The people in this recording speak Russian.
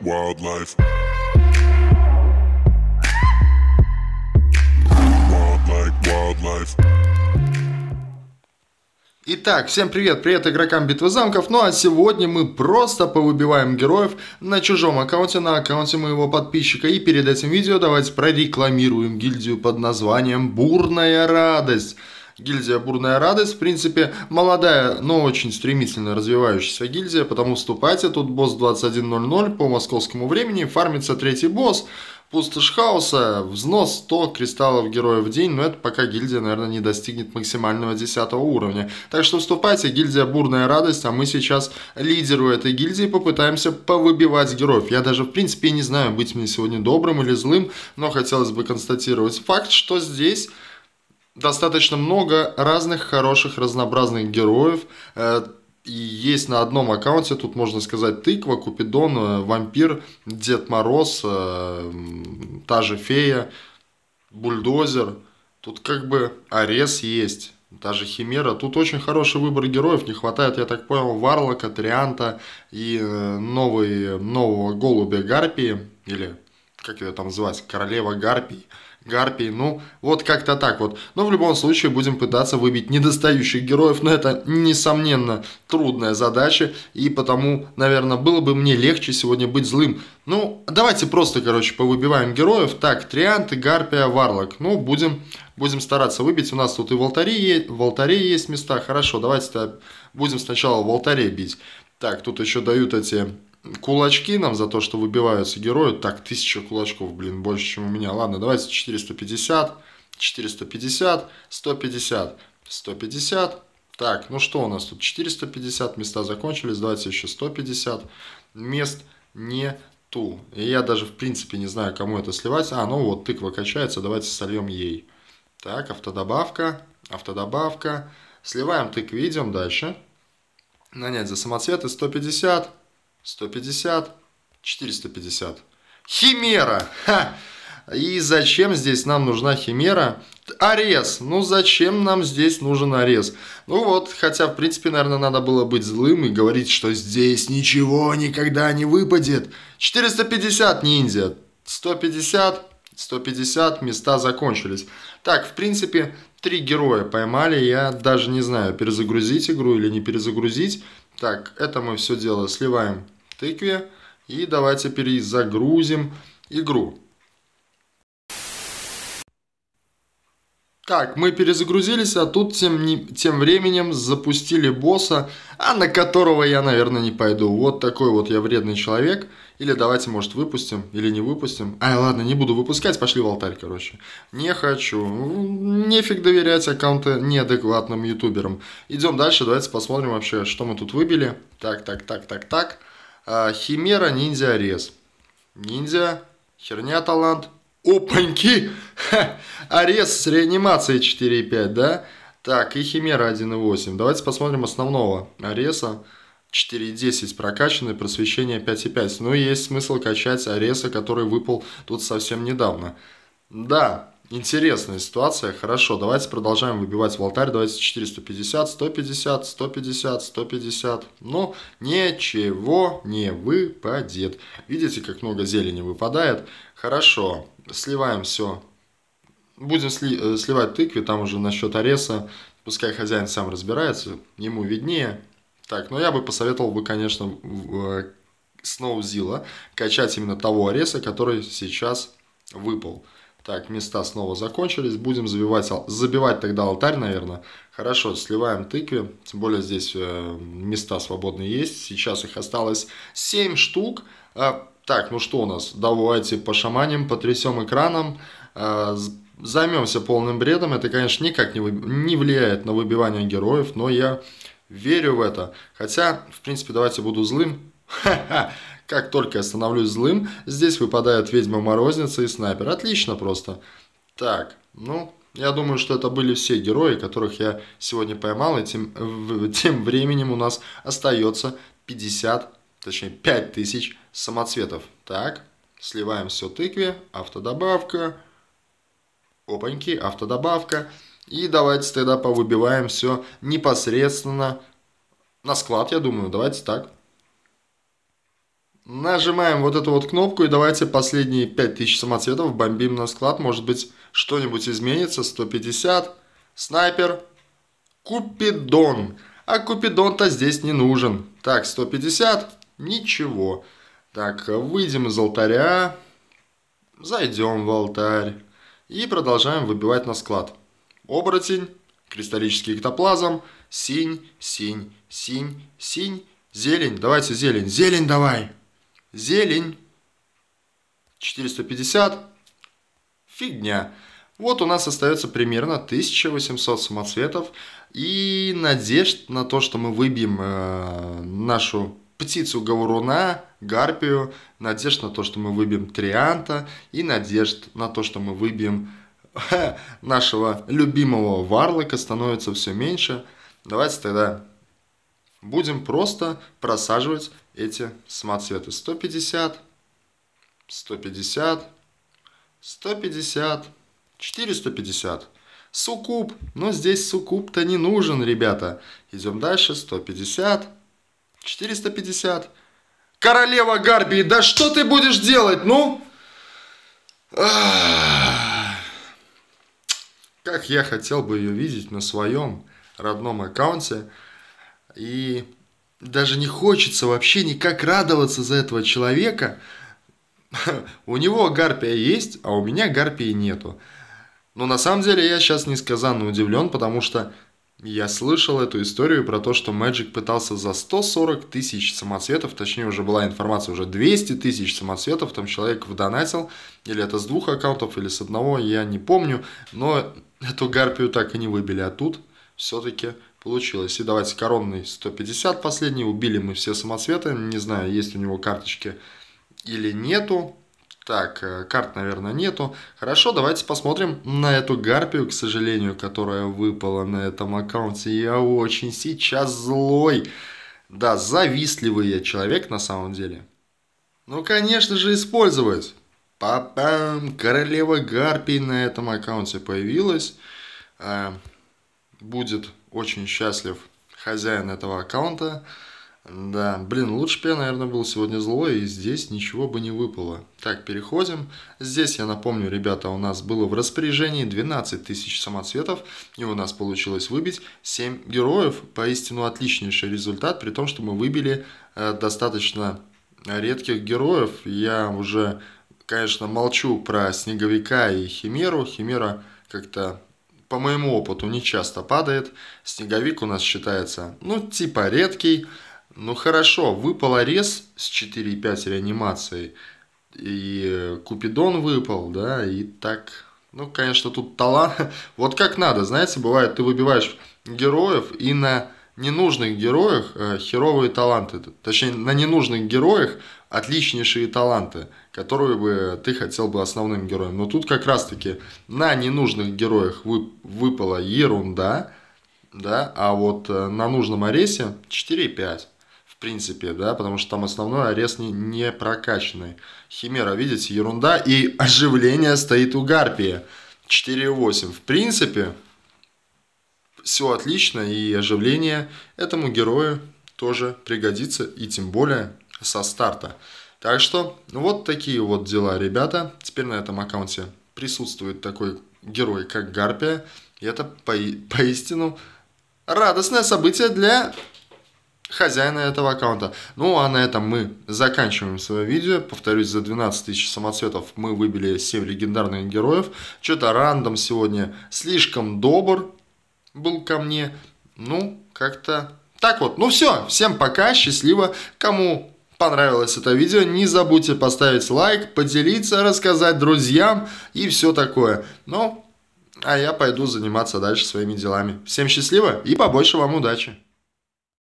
like wildlife. Wild wildlife. Итак, всем привет, привет игрокам Битвы Замков, ну а сегодня мы просто повыбиваем героев на чужом аккаунте, на аккаунте моего подписчика. И перед этим видео давайте прорекламируем гильдию под названием «Бурная радость». Гильдия «Бурная радость», в принципе, молодая, но очень стремительно развивающаяся гильдия, потому вступайте, тут босс 21.00 по московскому времени, фармится третий босс, пустошь хаоса, взнос 100 кристаллов героя в день, но это пока гильдия, наверное, не достигнет максимального 10 уровня. Так что вступайте, гильдия «Бурная радость», а мы сейчас лидеру этой гильдии попытаемся повыбивать героев. Я даже, в принципе, не знаю, быть мне сегодня добрым или злым, но хотелось бы констатировать факт, что здесь достаточно много разных хороших разнообразных героев. Э, есть на одном аккаунте, тут можно сказать, тыква, Купидон, э, вампир, Дед Мороз, э, та же фея, бульдозер. Тут как бы Арес есть, даже Химера. Тут очень хороший выбор героев, не хватает, я так понял, Варлока, Трианта и новый, нового голубя Гарпии, или как ее там звать, Королева Гарпий. Гарпий, ну, вот как-то так вот. Но в любом случае будем пытаться выбить недостающих героев, но это, несомненно, трудная задача, и потому, наверное, было бы мне легче сегодня быть злым. Ну, давайте просто, короче, повыбиваем героев. Так, Трианты, Гарпия, Варлок. Ну, будем, будем стараться выбить. У нас тут и в алтаре, в алтаре есть места. Хорошо, давайте будем сначала в алтаре бить. Так, тут еще дают эти кулачки нам за то, что выбиваются герои, Так, тысяча кулачков, блин, больше, чем у меня. Ладно, давайте 450, 450, 150, 150. Так, ну что у нас тут? 450 места закончились, давайте еще 150. Мест нету. И я даже, в принципе, не знаю, кому это сливать. А, ну вот, тыква качается, давайте сольем ей. Так, автодобавка, автодобавка. Сливаем тыкву, идем дальше. Нанять за самоцветы 150. 150, 450. Химера! Ха! И зачем здесь нам нужна химера? орез Ну, зачем нам здесь нужен орез Ну вот, хотя, в принципе, наверное, надо было быть злым и говорить, что здесь ничего никогда не выпадет. 450 ниндзя. 150, 150, места закончились. Так, в принципе, три героя поймали. Я даже не знаю, перезагрузить игру или не перезагрузить. Так, это мы все дело сливаем в тыкве. И давайте перезагрузим игру. Так, мы перезагрузились, а тут тем, не, тем временем запустили босса, а на которого я, наверное, не пойду. Вот такой вот я вредный человек. Или давайте, может, выпустим, или не выпустим. Ай, ладно, не буду выпускать, пошли в алтарь, короче. Не хочу. Нефиг доверять аккаунты неадекватным ютуберам. Идем дальше, давайте посмотрим вообще, что мы тут выбили. Так, так, так, так, так. А, химера, ниндзя, рез. Ниндзя, херня, талант. Опаньки! Ха! Арес с реанимацией 4,5, да? Так, и Химера 1,8. Давайте посмотрим основного Ареса. 4.10 прокачанное, просвещение 5.5. Ну, есть смысл качать Ареса, который выпал тут совсем недавно. Да, Интересная ситуация. Хорошо, давайте продолжаем выбивать в алтарь. Давайте 450, 150, 150, 150. Но ничего не выпадет. Видите, как много зелени выпадает? Хорошо, сливаем все. Будем сли э, сливать тыквы, там уже насчет ареса. Пускай хозяин сам разбирается, ему виднее. Так, но ну я бы посоветовал бы, конечно, э, Snowzilla качать именно того ареса, который сейчас выпал. Так, места снова закончились. Будем забивать, забивать тогда алтарь, наверное. Хорошо, сливаем тыкве. Тем более здесь э, места свободные есть. Сейчас их осталось 7 штук. А, так, ну что у нас? Давайте пошаманим, потрясем экраном. А, займемся полным бредом. Это, конечно, никак не, не влияет на выбивание героев, но я верю в это. Хотя, в принципе, давайте буду злым. Ха-ха! Как только я становлюсь злым, здесь выпадает ведьма Морозница и снайпер. Отлично просто. Так, ну, я думаю, что это были все герои, которых я сегодня поймал, и тем, тем временем у нас остается 50, точнее 5000 самоцветов. Так, сливаем все тыкве, автодобавка, опаньки, автодобавка. И давайте тогда повыбиваем все непосредственно на склад, я думаю, давайте так. Нажимаем вот эту вот кнопку и давайте последние 5000 самоцветов бомбим на склад. Может быть что-нибудь изменится. 150. Снайпер. Купидон. А Купидон-то здесь не нужен. Так, 150. Ничего. Так, выйдем из алтаря. Зайдем в алтарь. И продолжаем выбивать на склад. Оборотень. Кристаллический эктоплазм. Синь, синь, синь, синь. Зелень. Давайте зелень. Зелень давай. Зелень. 450. Фигня. Вот у нас остается примерно 1800 самоцветов. И надежд на то, что мы выбьем э, нашу птицу говоруна, гарпию, надежд на то, что мы выбьем трианта, и надежд на то, что мы выбьем ха, нашего любимого варлока становится все меньше. Давайте тогда будем просто просаживать эти самоцветы. 150, 150, 150, 450. Суккуб, но здесь суккуб-то не нужен, ребята. Идем дальше, 150, 450. Королева Гарби, да что ты будешь делать, ну? Как я хотел бы ее видеть на своем родном аккаунте. И даже не хочется вообще никак радоваться за этого человека. У него гарпия есть, а у меня гарпии нету. Но на самом деле я сейчас несказанно удивлен, потому что я слышал эту историю про то, что Magic пытался за 140 тысяч самоцветов, точнее уже была информация, уже 200 тысяч самоцветов, там человек вдонатил, или это с двух аккаунтов, или с одного, я не помню, но эту гарпию так и не выбили, а тут все-таки получилось. И давайте коронный 150 последний. Убили мы все самоцветы. Не знаю, есть у него карточки или нету. Так, э, карт, наверное, нету. Хорошо, давайте посмотрим на эту гарпию, к сожалению, которая выпала на этом аккаунте. Я очень сейчас злой. Да, завистливый я человек на самом деле. Ну, конечно же, использовать. Папам, королева гарпий на этом аккаунте появилась. Э, будет очень счастлив хозяин этого аккаунта. Да, блин, лучше бы я, наверное, был сегодня злой, и здесь ничего бы не выпало. Так, переходим. Здесь, я напомню, ребята, у нас было в распоряжении 12 тысяч самоцветов, и у нас получилось выбить 7 героев. Поистину отличнейший результат, при том, что мы выбили э, достаточно редких героев. Я уже, конечно, молчу про Снеговика и Химеру. Химера как-то по моему опыту, не часто падает. Снеговик у нас считается, ну, типа редкий. Ну, хорошо, выпал Арес с 4,5 реанимацией. И Купидон выпал, да, и так... Ну, конечно, тут талант. Вот как надо, знаете, бывает, ты выбиваешь героев и на ненужных героях э, херовые таланты. Точнее, на ненужных героях отличнейшие таланты, которые бы ты хотел бы основным героем. Но тут как раз-таки на ненужных героях выпала ерунда, да, а вот э, на нужном аресе 4,5. В принципе, да, потому что там основной Арес не, не прокачанный. Химера, видите, ерунда, и оживление стоит у Гарпии. 4,8. В принципе, все отлично, и оживление этому герою тоже пригодится, и тем более со старта. Так что вот такие вот дела, ребята. Теперь на этом аккаунте присутствует такой герой, как Гарпия. И это по поистину радостное событие для хозяина этого аккаунта. Ну, а на этом мы заканчиваем свое видео. Повторюсь, за 12 тысяч самоцветов мы выбили 7 легендарных героев. Что-то рандом сегодня слишком добр был ко мне. Ну, как-то так вот. Ну все, всем пока, счастливо. Кому понравилось это видео, не забудьте поставить лайк, поделиться, рассказать друзьям и все такое. Ну, а я пойду заниматься дальше своими делами. Всем счастливо и побольше вам удачи!